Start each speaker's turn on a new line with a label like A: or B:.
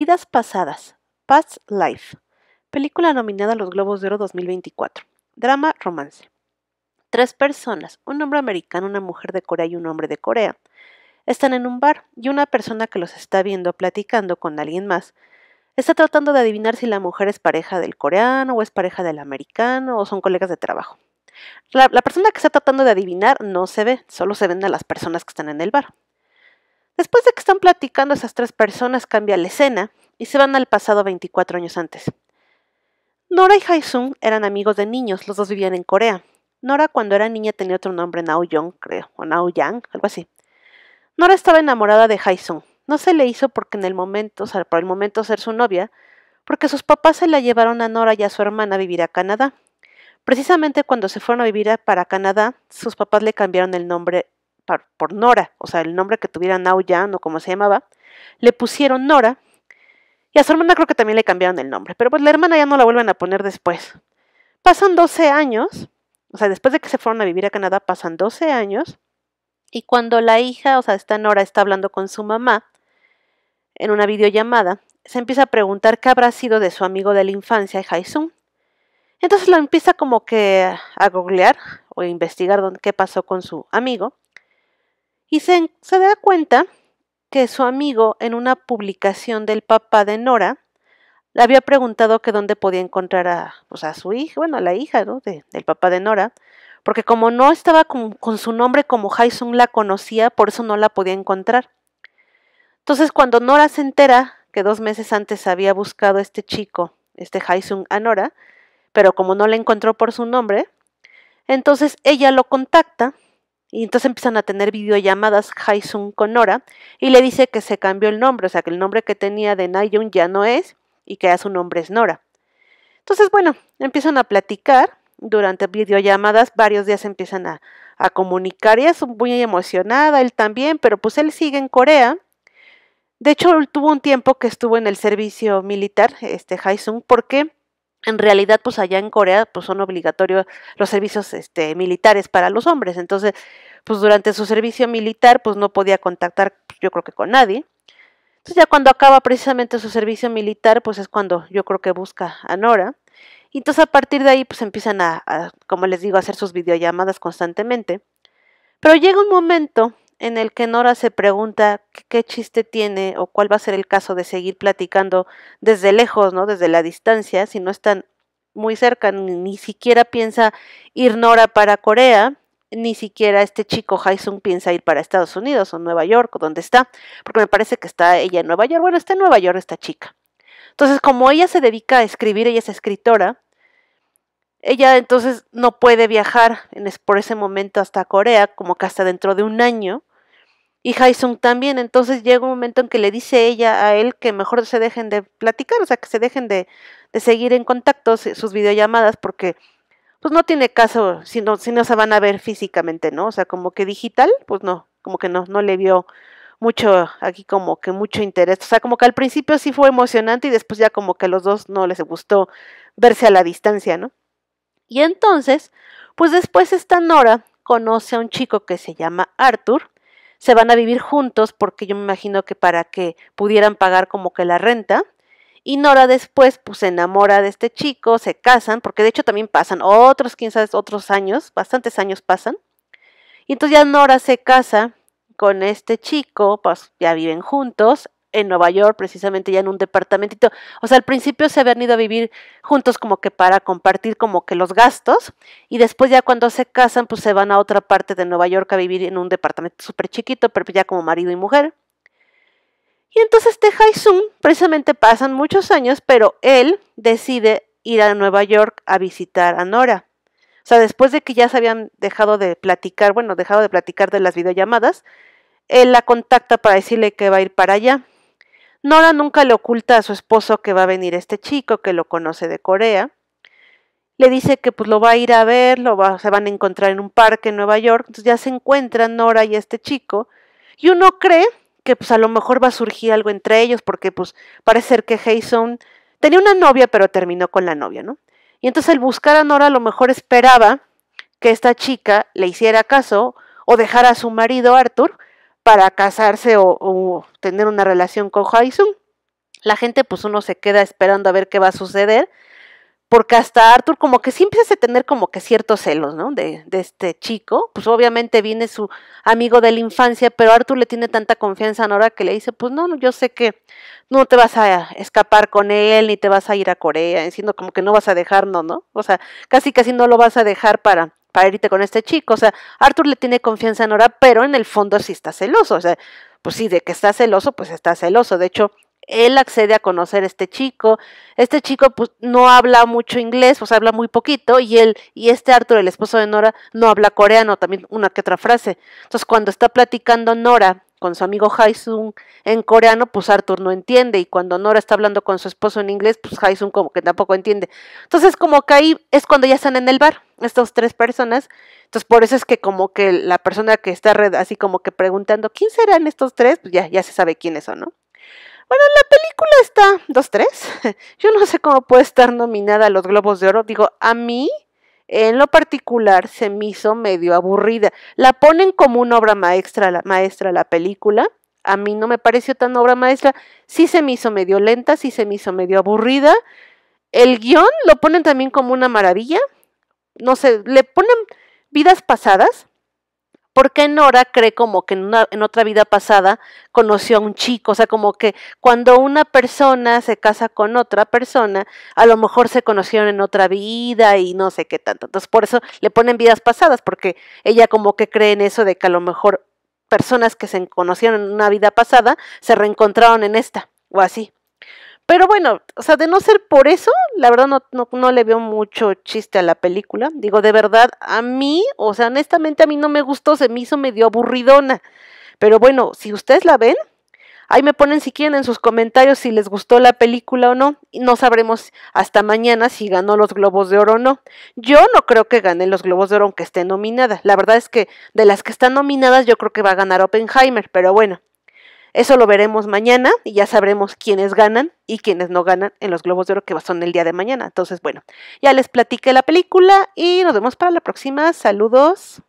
A: Vidas pasadas, Past Life, película nominada a los Globos de Oro 2024, drama romance. Tres personas, un hombre americano, una mujer de Corea y un hombre de Corea, están en un bar y una persona que los está viendo platicando con alguien más está tratando de adivinar si la mujer es pareja del coreano o es pareja del americano o son colegas de trabajo. La, la persona que está tratando de adivinar no se ve, solo se ven a las personas que están en el bar. Después de que están platicando, esas tres personas cambia la escena y se van al pasado 24 años antes. Nora y Haesung eran amigos de niños, los dos vivían en Corea. Nora cuando era niña tenía otro nombre, Nao Young, creo, o Nao Yang, algo así. Nora estaba enamorada de Haesung. No se le hizo porque en el momento, o por el momento ser su novia, porque sus papás se la llevaron a Nora y a su hermana a vivir a Canadá. Precisamente cuando se fueron a vivir para Canadá, sus papás le cambiaron el nombre por, Nora, o sea, el nombre que tuviera Nao o como se llamaba, le pusieron Nora. Y a su hermana creo que también le cambiaron el nombre, pero pues la hermana ya no la vuelven a poner después. Pasan 12 años, o sea, después de que se fueron a vivir a Canadá, pasan 12 años. Y cuando la hija, o sea, esta Nora está hablando con su mamá en una videollamada, se empieza a preguntar qué habrá sido de su amigo de la infancia, Haizun. Entonces la empieza como que a googlear o investigar dónde, qué pasó con su amigo y se, da cuenta que su amigo en una publicación del papá de Nora le había preguntado que dónde podía encontrar a, pues, su hija, bueno, a la hija del papá de Nora, porque como no estaba con, su nombre como Haisung la conocía, por eso no la podía encontrar. Entonces cuando Nora se entera que dos meses antes había buscado a este chico, este Haisung a Nora, pero como no la encontró por su nombre, entonces ella lo contacta y entonces empiezan a tener videollamadas Haizun con Nora y le dice que se cambió el nombre, o sea que el nombre que tenía de Nayun ya no es y que ya su nombre es Nora. Entonces, bueno, empiezan a platicar durante videollamadas, varios días empiezan a, comunicar. Ella es muy emocionada, él también, pero pues él sigue en Corea. De hecho, tuvo un tiempo que estuvo en el servicio militar, este porque en realidad, pues allá en Corea, pues son obligatorios los servicios este, militares para los hombres. Entonces, pues durante su servicio militar, pues no podía contactar, yo creo que con nadie. Entonces ya cuando acaba precisamente su servicio militar, pues es cuando yo creo que busca a Nora. Y entonces a partir de ahí, pues empiezan a, como les digo, a hacer sus videollamadas constantemente. Pero llega un momento en el que Nora se pregunta qué chiste tiene o cuál va a ser el caso de seguir platicando desde lejos, ¿no? Desde la distancia, si no están muy cerca, ni, siquiera piensa ir Nora para Corea, ni siquiera este chico Haesung piensa ir para Estados Unidos o Nueva York o donde está, porque me parece que está ella en Nueva York. Bueno, está en Nueva York esta chica. Entonces, como ella se dedica a escribir, ella es escritora, ella entonces no puede viajar por ese momento hasta Corea, como que hasta dentro de un año. Y Haesung también, entonces llega un momento en que le dice ella a él que mejor se dejen de platicar, o sea, que se dejen de seguir en contacto sus videollamadas porque pues no tiene caso si no, si no se van a ver físicamente, ¿no? O sea, como que digital, pues no, como que no, no le vio mucho aquí como que mucho interés. O sea, como que al principio sí fue emocionante y después ya como que a los dos no les gustó verse a la distancia, ¿no? Y entonces, pues después esta Nora conoce a un chico que se llama Arthur. Se van a vivir juntos porque yo me imagino que para que pudieran pagar como que la renta. Y Nora después pues se enamora de este chico, se casan, porque de hecho también pasan otros, quién otros años, bastantes años pasan. Y entonces ya Nora se casa con este chico, pues ya viven juntos en Nueva York, precisamente ya en un departamentito. O sea, al principio se habían ido a vivir juntos como que para compartir como que los gastos y después ya cuando se casan pues se van a otra parte de Nueva York a vivir en un departamento súper chiquito, pero ya como marido y mujer. Y entonces este Sun precisamente pasan muchos años, pero él decide ir a Nueva York a visitar a Nora. O sea, después de que ya se habían dejado de platicar, bueno, dejado de platicar de las videollamadas, él la contacta para decirle que va a ir para allá. Nora nunca le oculta a su esposo que va a venir este chico que lo conoce de Corea. Le dice que pues lo va a ir a ver, se van a encontrar en un parque en Nueva York. Entonces ya se encuentran Nora y este chico. Y uno cree que pues a lo mejor va a surgir algo entre ellos, porque pues parece ser que Jason tenía una novia, pero terminó con la novia, ¿no? Y entonces el buscar a Nora a lo mejor esperaba que esta chica le hiciera caso o dejara a su marido Arthur para casarse o, o tener una relación con Jason. La gente pues uno se queda esperando a ver qué va a suceder porque hasta Arthur como que sí empieza a tener como que ciertos celos, ¿no? De, este chico, pues obviamente viene su amigo de la infancia, pero Arthur le tiene tanta confianza en Nora que le dice, pues no, yo sé que no te vas a escapar con él, ni te vas a ir a Corea, sino como que no vas a dejar, ¿no? O sea, casi casi no lo vas a dejar para, para irte con este chico, o sea, Arthur le tiene confianza en Nora, pero en el fondo sí está celoso, o sea, pues sí, de que está celoso, pues está celoso, de hecho, él accede a conocer a este chico. Este chico pues no habla mucho inglés, pues habla muy poquito y él y este Arthur, el esposo de Nora, no habla coreano, también una que otra frase. Entonces, cuando está platicando Nora con su amigo Haizun en coreano, pues Arthur no entiende y cuando Nora está hablando con su esposo en inglés, pues Haizun como que tampoco entiende. Entonces, como que ahí es cuando ya están en el bar estas tres personas. Entonces, por eso es que como que la persona que está así como que preguntando, ¿quién serán estos tres? Pues ya ya se sabe quiénes son, ¿no? Bueno, la película está dos, tres. Yo no sé cómo puede estar nominada a los Globos de Oro. Digo, a mí, en lo particular, se me hizo medio aburrida. La ponen como una obra maestra, la, maestra la película. A mí no me pareció tan obra maestra. Sí se me hizo medio lenta, sí se me hizo medio aburrida. El guión lo ponen también como una maravilla. No sé, le ponen vidas pasadas porque Nora cree como que en, una, en, otra vida pasada conoció a un chico, o sea, como que cuando una persona se casa con otra persona, a lo mejor se conocieron en otra vida y no sé qué tanto. Entonces, por eso le ponen vidas pasadas, porque ella como que cree en eso de que a lo mejor personas que se conocieron en una vida pasada se reencontraron en esta, o así. Pero bueno, o sea, de no ser por eso, la verdad no, no, le veo mucho chiste a la película. Digo, de verdad, a mí, o sea, honestamente a mí no me gustó, se me hizo medio aburridona. Pero bueno, si ustedes la ven, ahí me ponen si quieren en sus comentarios si les gustó la película o no. no sabremos hasta mañana si ganó los Globos de Oro o no. Yo no creo que gane los Globos de Oro aunque esté nominada. La verdad es que de las que están nominadas yo creo que va a ganar Oppenheimer, pero bueno. Eso lo veremos mañana y ya sabremos quiénes ganan y quiénes no ganan en los Globos de Oro que son el día de mañana. Entonces, bueno, ya les platiqué la película y nos vemos para la próxima. Saludos.